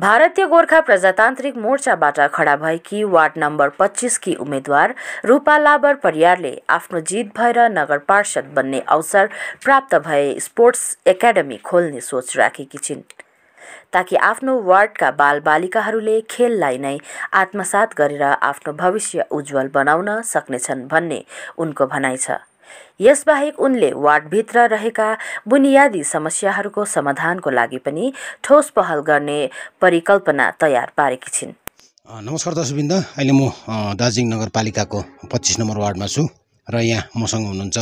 भारतीय गोर्खा प्रजातान्त्रिक मोर्चाबाट खडा भएकी वार्ड नम्बर पच्चिसकी उम्मेद्वार रूपा लाबर परियारले आफ्नो जित भएर नगर पार्षद बन्ने अवसर प्राप्त भए स्पोर्ट्स एकाडेमी खोल्ने सोच राखेकी छिन् ताकि आफ्नो वार्डका बालबालिकाहरूले खेललाई नै आत्मसात गरेर आफ्नो भविष्य उज्जवल बनाउन सक्नेछन् भन्ने उनको भनाइ छ यसबाहेक उनले वार्डभित्र रहेका बुनियादी समस्याहरूको समाधानको लागि पनि ठोस पहल गर्ने परिकल्पना तयार पारेकी छिन् नमस्कार दर्शकबिन्द अहिले म दार्जिलिङ नगरपालिकाको पच्चिस नम्बर वार्डमा छु र यहाँ मसँग हुनुहुन्छ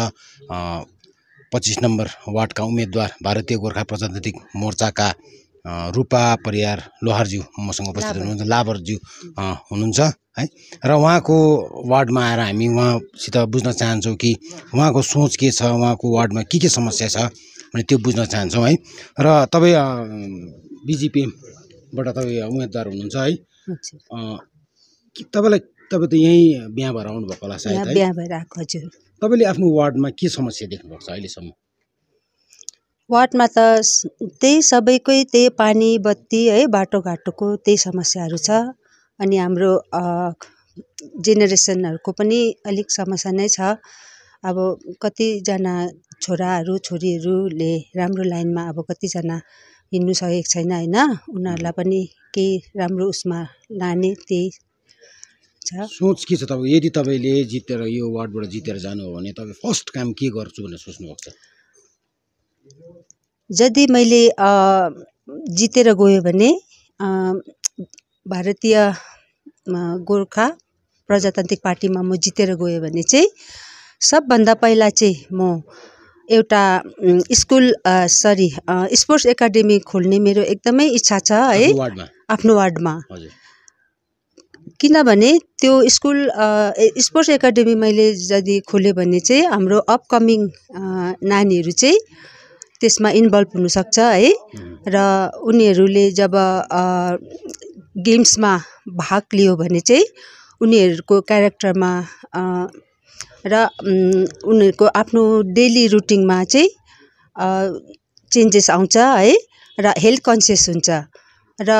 पच्चिस नम्बर वार्डका उम्मेद्वार भारतीय गोर्खा प्रजातान्त्रिक मोर्चाका रूपा परियार लोहारज्यू मसँग उपस्थित हुनुहुन्छ लाभरज्यू हुनुहुन्छ है र उहाँको वार्डमा आएर हामी उहाँसित बुझ्न चाहन्छौँ कि उहाँको सोच के छ उहाँको वार्डमा के के समस्या छ भने त्यो बुझ्न चाहन्छौँ है र तपाईँ बिजिपिएमबाट तपाईँ उम्मेदवार हुनुहुन्छ है तपाईँलाई तपाईँ त यहीँ बिहा भएर आउनुभएको होला सायद हजुर तपाईँले आफ्नो वार्डमा के समस्या देख्नुभएको छ अहिलेसम्म वार्डमा त त्यही सबैकै त्यही पानी बत्ती है बाटोघाटोको त्यही समस्याहरू छ अनि हाम्रो जेनेरेसनहरूको पनि अलिक समस्या नै छ अब कतिजना छोराहरू छोरीहरूले राम्रो लाइनमा अब कतिजना हिँड्नु सकेको छैन होइन उनीहरूलाई पनि केही राम्रो उसमा लाने त्यही छ सोच के छ तपाईँ यदि तपाईँले जितेर यो वार्डबाट जितेर जानु हो भने तपाईँ फर्स्ट काम के गर्छु भनेर सोच्नुभएको छ यदि मैले जितेर गयो भने भारतीय गोर्खा प्रजातान्त्रिक पार्टीमा म जितेर गएँ भने चाहिँ सबभन्दा पहिला चाहिँ म एउटा स्कुल सरी स्पोर्ट्स एकाडेमी खोल्ने मेरो एकदमै इच्छा छ है आफ्नो वार्डमा किनभने त्यो स्कुल स्पोर्ट्स एकाडेमी मैले यदि खोलेँ भने चाहिँ हाम्रो अपकमिङ नानीहरू चाहिँ त्यसमा इन्भल्भ हुनसक्छ है र उनीहरूले जब गेम्समा भाग लियो भने चाहिँ उनीहरूको क्यारेक्टरमा र उनीहरूको आफ्नो डेली रुटिनमा चाहिँ चेन्जेस आउँछ है र हेल्थ कन्सियस हुन्छ र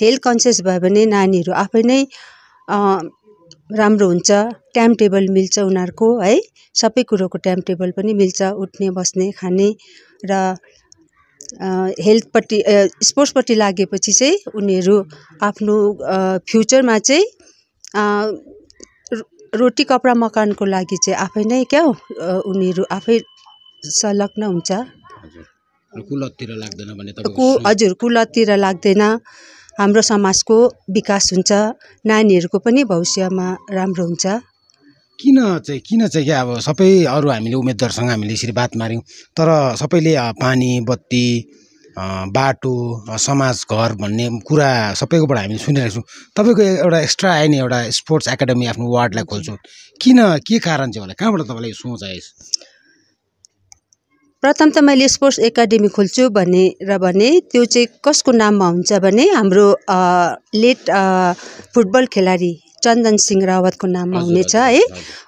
हेल्थ कन्सियस भयो भने नानीहरू आफै नै राम्रो हुन्छ टाइम टेबल मिल्छ उनीहरूको है सबै कुरोको टाइम टेबल पनि मिल्छ उठ्ने बस्ने खाने र हेल्थपट्टि स्पोर्ट्सपट्टि लागेपछि चाहिँ उनीहरू आफ्नो फ्युचरमा चाहिँ रोटी कपडा मकानको लागि चाहिँ आफै नै क्या उनीहरू आफै संलग्न हुन्छ कुलततिर लाग्दैन कु हजुर कुलततिर लाग्दैन हाम्रो समाजको विकास हुन्छ नानीहरूको पनि भविष्यमा राम्रो हुन्छ किन चाहिँ किन चाहिँ क्या अब सबै अरू हामीले उम्मेदवारसँग हामीले यसरी बात माऱ्यौँ तर सबैले पानी बत्ती बाटो समाज घर भन्ने कुरा सबैकोबाट हामीले सुनिरहेको छौँ तपाईँको एउटा एक्स्ट्रा आयो नि एउटा स्पोर्ट्स एकाडेमी आफ्नो वार्डलाई खोल्छौँ किन के कारण चाहिँ होला कहाँबाट तपाईँलाई सोच आयो प्रथम त मैले स्पोर्ट्स एकाडेमी खोल्छु भने र भने त्यो चाहिँ कसको नाममा हुन्छ भने हाम्रो लेट फुटबल खेलाडी चन्दन सिंह रावतको नाममा हुनेछ है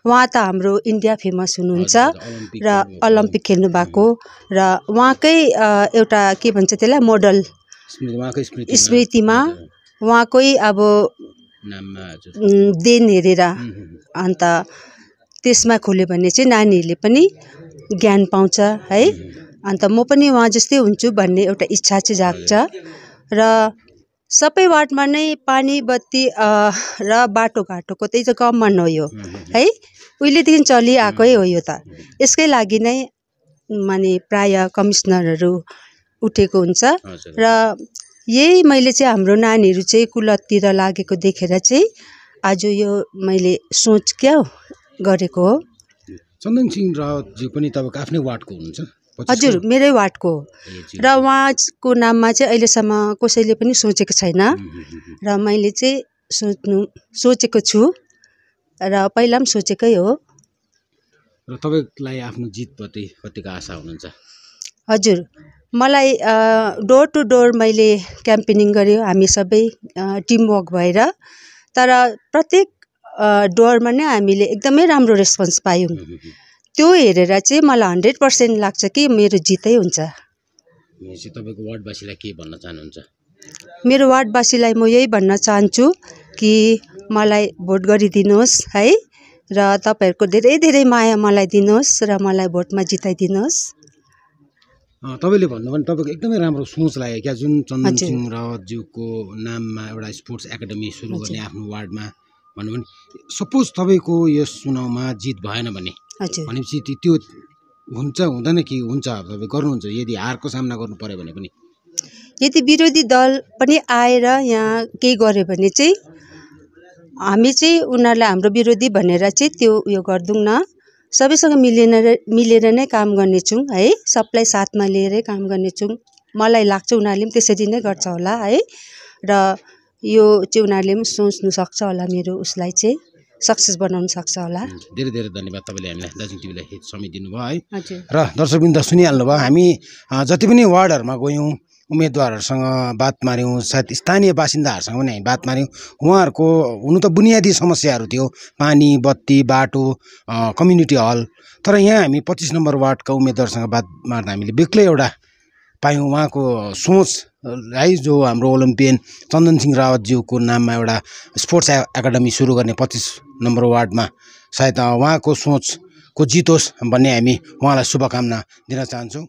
उहाँ त हाम्रो इन्डिया फेमस हुनुहुन्छ र ओलम्पिक खेल्नु भएको र उहाँकै एउटा के भन्छ त्यसलाई मोडल स्मृतिमा उहाँकै अब देन हेरेर अन्त त्यसमा खोल्यो भने चाहिँ नानीहरूले पनि ज्ञान पाउँछ है अन्त म पनि उहाँ जस्तै हुन्छु भन्ने एउटा इच्छा चाहिँ जाग्छ र सबै वार्डमा नै पानी बत्ती र बाटोघाटोको त्यही त कमन हो यो है उहिलेदेखि चलिआएकै हो यो त यसकै लागि नै माने प्राय कमिसनरहरू उठेको हुन्छ र यही मैले चाहिँ हाम्रो नानीहरू चाहिँ कुलततिर लागेको देखेर चाहिँ आज यो मैले सोच क्या गरेको हो चन्दन सिंह रावतजी पनि तपाईँको आफ्नै वार्डको हुनुहुन्छ हजुर मेरै वार्डको र उहाँको नाममा चाहिँ अहिलेसम्म कसैले पनि सोचेको छैन र मैले चाहिँ सोच्नु सोचेको छु र पहिला पनि सोचेकै हो र तपाईँलाई आफ्नो जितप्रति कतिको आशा हुनुहुन्छ हजुर मलाई डोर टु डोर मैले क्याम्पेनिङ गऱ्यो हामी सबै टिमवर्क भएर तर प्रत्येक डरमा नै हामीले एकदमै राम्रो रेस्पोन्स पायौँ त्यो हेरेर चाहिँ मलाई हन्ड्रेड पर्सेन्ट लाग्छ कि मेरो जितै हुन्छ तपाईँको वार्डवासीलाई के भन्न चाहनुहुन्छ मेरो वार्डवासीलाई म यही भन्न चाहन्छु कि मलाई भोट गरिदिनुहोस् है र तपाईँहरूको धेरै धेरै माया मलाई दिनुहोस् र मलाई भोटमा जिताइदिनुहोस् तपाईँले भन्नुभयो भने तपाईँको एकदमै राम्रो सोच लाग्यो क्या जुन चन्द्रसिंह रावतज्यूको नाममा एउटा स्पोर्ट्स एकाडेमी सुरु गर्ने आफ्नो वार्डमा भन्नु भने सपोज तपाईँको यस चुनावमा जित भएन भने भनेपछि त्यो हुन्छ हुँदैन कि हुन्छ तपाईँ गर्नुहुन्छ यदि हारको सामना गर्नु पऱ्यो भने पनि यदि विरोधी दल पनि आएर यहाँ केही गर्यो भने चाहिँ हामी चाहिँ उनीहरूलाई हाम्रो विरोधी भनेर चाहिँ त्यो उयो गर्दैनौँ सबैसँग मिलेर मिलेर नै काम गर्नेछौँ है सबलाई साथमा लिएरै काम गर्नेछौँ मलाई लाग्छ उनीहरूले पनि त्यसरी नै गर्छ होला है र यो चाहिँ उनीहरूले पनि सोच्नु सक्छ होला मेरो उसलाई चाहिँ सक्सेस बनाउनु सक्छ होला धेरै धेरै धन्यवाद तपाईँले हामीलाई दार्जिलिङ टिभीलाई समय दिनुभयो है र दर्शकबिन्द सुनिहाल्नु भयो हामी जति पनि वार्डहरूमा गयौँ उम्मेदवारहरूसँग बात माऱ्यौँ सायद स्थानीय बासिन्दाहरूसँग पनि हामी बात माऱ्यौँ उहाँहरूको हुनु त बुनियादी समस्याहरू थियो पानी बत्ती बाटो कम्युनिटी हल तर यहाँ हामी पच्चिस नम्बर वार्डका उम्मेदवारसँग बात मार्दा हामीले बेग्लै एउटा पायौँ उहाँको सोच है जो हाम्रो ओलम्पियन चन्दन सिंह रावतज्यूको नाममा एउटा स्पोर्ट्स एकाडमी सुरु गर्ने पच्चिस नम्बर वार्डमा सायद उहाँको सोचको जित होस् भन्ने हामी उहाँलाई शुभकामना दिन चाहन्छौँ